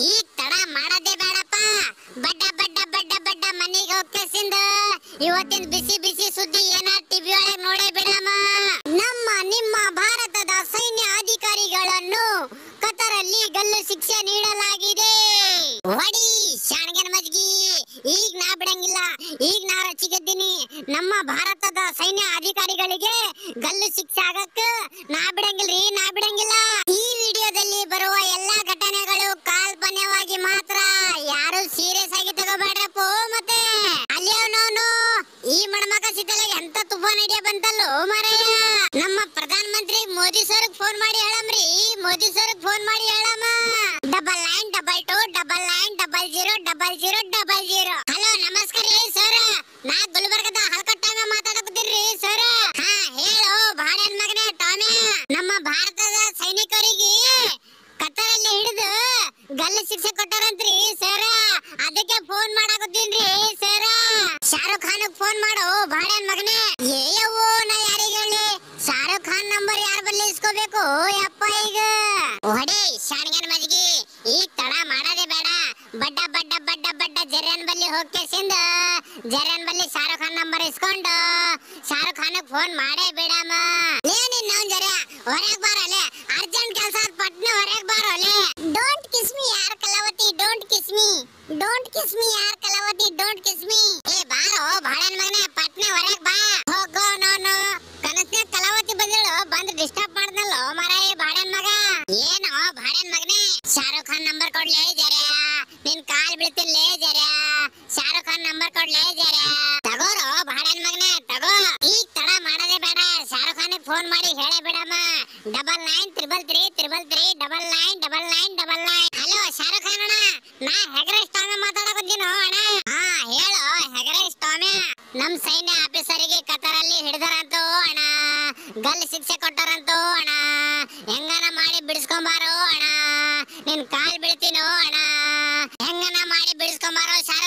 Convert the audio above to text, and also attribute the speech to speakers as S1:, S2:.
S1: ಈ ತಡ ಮಾಡದೇ ಬೇಡಪ್ಪ ಬಡ್ಡ ಬಡ್ಡ ಬಡ್ಡ ಬಡ್ಡ ಮನೆಗೆ ಹೋಗ್ತೇಸಿಂದ ಇವತ್ತಿನ ಬಿಸಿ ಬಿಸಿ ಸುದ್ದಿ ಏನಾರ ಟಿವಿ ಒಳಗೆ ನೋಡೇ ಬಿಡಮ್ಮ ನಮ್ಮ ನಿಮ್ಮ ಭಾರತದ ಸೈನ್ಯ ಅಧಿಕಾರಿಗಳನ್ನು ಕತರಲ್ಲಿ ಗಲ್ಲು ಶಿಕ್ಷೆ ನೀಡಲಾಗಿದೆ ಹೊಡಿ ಶಾಣಗನ ಮಜ್ಗಿ ಈಗ ನಾ ಬಿಡಂಗಿಲ್ಲ ಈಗ ನಾ ರಚಿಗಿದ್ದೀನಿ ನಮ್ಮ ಭಾರತದ ಸೈನ್ಯ ಅಧಿಕಾರಿಗಳಿಗೆ ಗಲ್ಲು ಶಿಕ್ಷೆ ಆಗಕ್ಕೆ ನಾ ಬಿಡಂಗಿಲ್ಲ ರೀ ನಾ ಬಿಡಂಗಿಲ್ಲ ಸೀರಿಯಸ್ ಆಗಿ ತಗೋಬೇಡ್ರಪ್ಪ ಮತ್ತೆ ಅಲ್ಲಿ ಅವನವನು ಈ ಮಣಮಕ ಸಿದ್ದಲ್ಲ ಎಂತ ತುಫಾನ್ ಐಡಿಯಾ ಬಂತಲ್ಲೋ ಮಾರಾಯ ನಮ್ಮ ಪ್ರಧಾನ ಮಂತ್ರಿ ಮೋದಿ ಸರ್ ಫೋನ್ ಮಾಡಿ ಹೇಳಮ್ರಿ ಮೋದಿ ಸರ್ ಫೋನ್ ಮಾಡಿ ಹೇಳಮ್ಮ double nine double two double nine double zero double zero double zero hello ನಮಸ್ಕಾರ ರೀ ಸರ್ ನಾ ಗುಲ್ಬರ್ಗದ ಹಲ್ಕಟ್ಟಾಗ ಮಾತಾಡಕತ್ತೀರಿ ಸರ್ ಹಾ ಹೇಳು ಬಾಳೆನ್ ಮಗನೇ ಟಾಮಿ ನಮ್ಮ ಭಾರತದ ಸೈನಿಕರಿಗೆ ಕತ್ತರಲ್ಲಿ ಹಿಡಿದು ಗಲ್ಲು ಶಿಕ್ಷೆ ಕೊಟ್ಟಾರಂತ್ರಿ ಸರ್ ಫೋನ್ ಮಾಡಾಕತ್ತೀನ್ರಿ ಸರ ಶಾರುಖ್ ಖಾನ್ ಫೋನ್ ಮಾಡು ಬಾಡ್ಯಾನ್ ಮಗನೇ ಏಯವ್ವ ನಾ ಯಾರಿಗೆ ಹೇಳಿ ಶಾರುಖ್ ಖಾನ್ ನಂಬರ್ ಯಾರ ಬಲ್ಲಿ ಇಸ್ಕೋಬೇಕು ಯಪ್ಪ ಈಗ ಹೊಡಿ ಶಾಣ್ಗನ್ ಮಜ್ಗಿ ಈಗ ತಡ ಮಾಡೋದೇ ಬೇಡ ಬಡ್ಡ ಬಡ್ಡ ಬಡ್ಡ ಬಡ್ಡ ಜರನ್ ಬಲ್ಲಿ ಹೋಗ್ಕೇಸಿಂದ ಜರನ್ ಬಲ್ಲಿ ಶಾರುಖ್ ಖಾನ್ ನಂಬರ್ ಇಸ್ಕೊಂಡು ಶಾರುಖ್ ಖಾನ್ ಫೋನ್ ಮಾಡೇ ಬಿಡಮ್ಮ ಏನಿನ್ನ ಜರ ಹೊರಗೆ ಬಾರಲೆ ಅರ್ಜೆಂಟ್ ಕೆಲಸ ಪಟ್ನ ಹೊರಗೆ ಬಾರಲೆ किस मी यार कलावती डोंट किस मी ए बार ओ भाड़न मगने पटने वरक बा हो गो नो नो कनस्य कलावती बजल बंद डिस्टर्ब पाड़ना लो मारा ए भाड़न मगा ए नो भाड़न मगने शाहरुख खान नंबर कोड ले जा रे निन काल बिलते ले जा रे शाहरुख खान नंबर कोड ले जा रे टगो रो भाड़न मगने टगो ई तड़ा मारा रे बेटा शाहरुख खान ने फोन मारी हेड़े बेटा मा 9933333999 ನಾ ಅಣ್ಣ ಹೇಳು ನಮ್ ಸೈನ್ಯ ಆಫೀಸರಿಗೆ ಕತರಲ್ಲಿ ಹಿಡಿದರಂತೋ ಅಣ್ಣ ಗಲ್ಲಿ ಶಿಕ್ಷೆ ಕೊಟ್ಟಾರಂತೋ ಅಣ್ಣ ಹೆಂಗನ ಮಾಡಿ ಬಿಡಿಸ್ಕೊಂಬಾರೋ ಅಣ್ಣ ನಿನ್ ಕಾಲ್ ಬೀಳ್ತೀನೋ ಅಣ್ಣ ಹೆಂಗನ ಮಾಡಿ ಬಿಡಿಸ್ಕೊಂಬಾರೋ